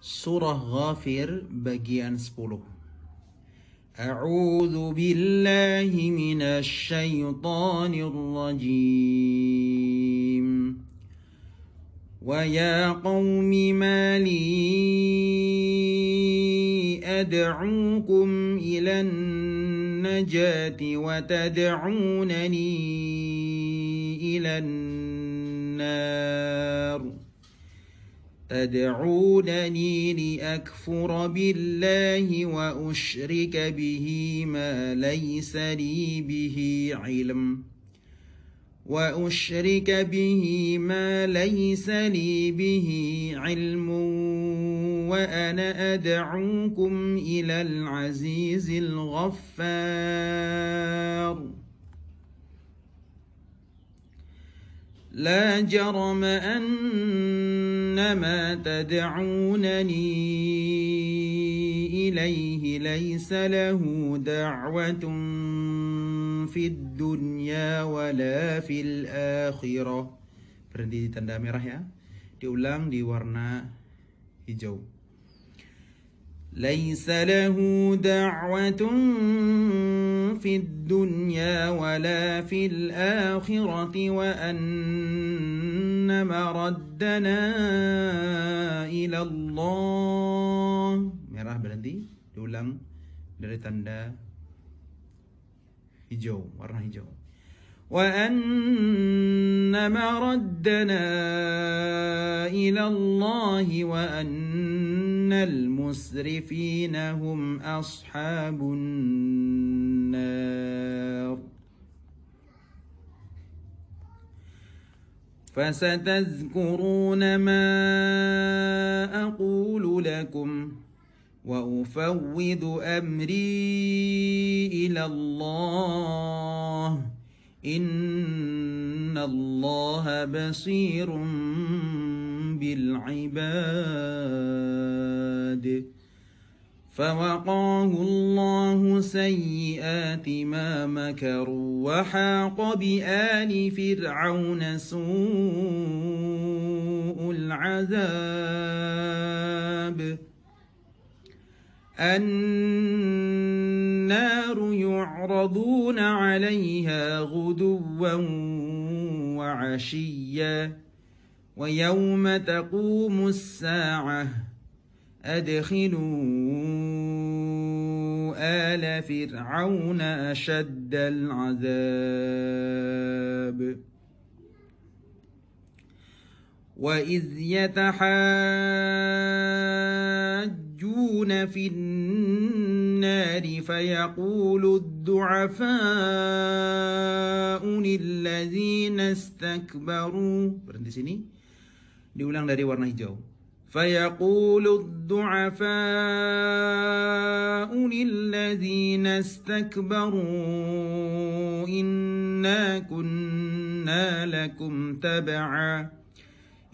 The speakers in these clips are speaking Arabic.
Surah Ghafir bagian 10 A'udzu billahi minasy syaithanir rajim Wa ya qaumi ma li ad'ukum ila an-najati wa tad'unani ila an-nar تدعونني لأكفر بالله وأشرك به ما ليس لي به علم وأشرك به ما ليس لي به علم وأنا أدعوكم إلى العزيز الغفار لا جرم أن انما تدعونني إليه ليس له دعوة في الدنيا ولا في الآخرة berhenti di tanda merah ya diulang di warna hijau ليس له دعوة في الدنيا ولا في الآخرة وأن مردنا إلى الله merah berhenti diulang dari tanda hijau warna hijau وأن مردنا إلى الله وأن إن المسرفين هم أصحاب النار فستذكرون ما أقول لكم وأفوض أمري إلى الله إن الله بصير بالعباد فوقاه الله سيئات ما مكروا وحاق بآل فرعون سوء العذاب النار يعرضون عليها غدوا وعشيا ويوم تقوم الساعة أدخلون آل فرعون أشد العذاب وإذ يتحاجون في النار فيقول الضعفاء للذين استكبروا diulang dari warna hijau فيقول الضعفاء للذين استكبروا إنا كنا لكم تبعا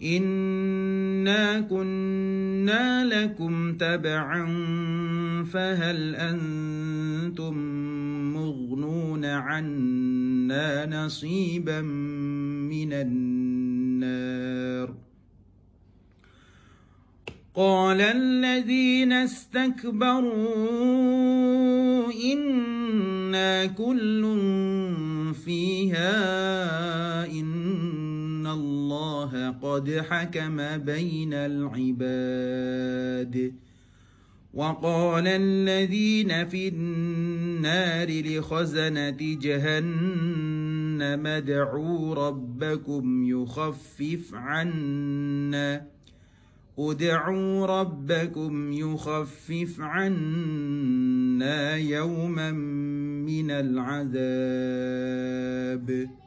إنا كنا لكم تبعا فهل أنتم مغنون عنا نصيبا من النار قال الذين استكبروا إنا كل فيها إن الله قد حكم بين العباد وقال الذين في النار لخزنة جهنم ادعوا ربكم يخفف عنا ادعوا ربكم يخفف عنا يوما من العذاب